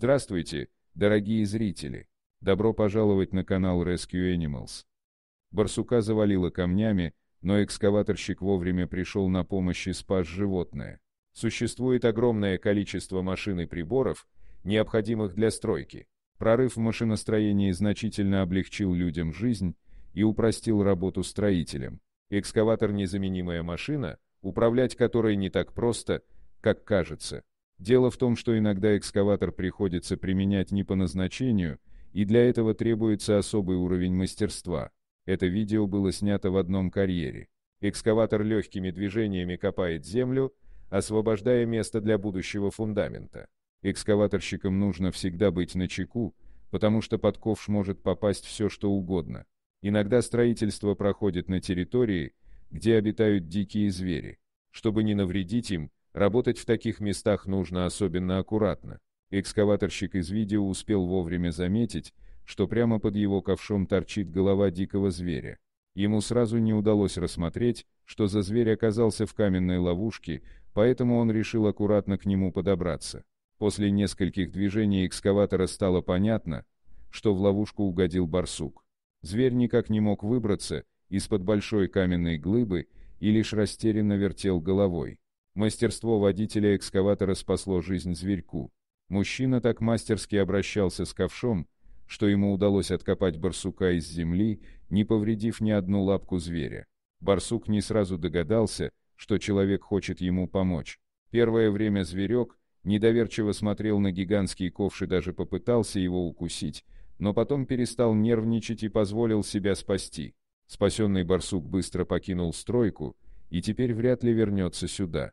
Здравствуйте, дорогие зрители! Добро пожаловать на канал Rescue Animals. Барсука завалило камнями, но экскаваторщик вовремя пришел на помощь и спас животное. Существует огромное количество машин и приборов, необходимых для стройки. Прорыв в машиностроении значительно облегчил людям жизнь и упростил работу строителям. Экскаватор – незаменимая машина, управлять которой не так просто, как кажется. Дело в том, что иногда экскаватор приходится применять не по назначению, и для этого требуется особый уровень мастерства. Это видео было снято в одном карьере. Экскаватор легкими движениями копает землю, освобождая место для будущего фундамента. Экскаваторщикам нужно всегда быть на чеку, потому что под ковш может попасть все что угодно. Иногда строительство проходит на территории, где обитают дикие звери. Чтобы не навредить им, Работать в таких местах нужно особенно аккуратно. Экскаваторщик из видео успел вовремя заметить, что прямо под его ковшом торчит голова дикого зверя. Ему сразу не удалось рассмотреть, что за зверь оказался в каменной ловушке, поэтому он решил аккуратно к нему подобраться. После нескольких движений экскаватора стало понятно, что в ловушку угодил барсук. Зверь никак не мог выбраться из-под большой каменной глыбы и лишь растерянно вертел головой. Мастерство водителя экскаватора спасло жизнь зверьку. Мужчина так мастерски обращался с ковшом, что ему удалось откопать барсука из земли, не повредив ни одну лапку зверя. Барсук не сразу догадался, что человек хочет ему помочь. Первое время зверек недоверчиво смотрел на гигантский ковш и даже попытался его укусить, но потом перестал нервничать и позволил себя спасти. Спасенный барсук быстро покинул стройку и теперь вряд ли вернется сюда.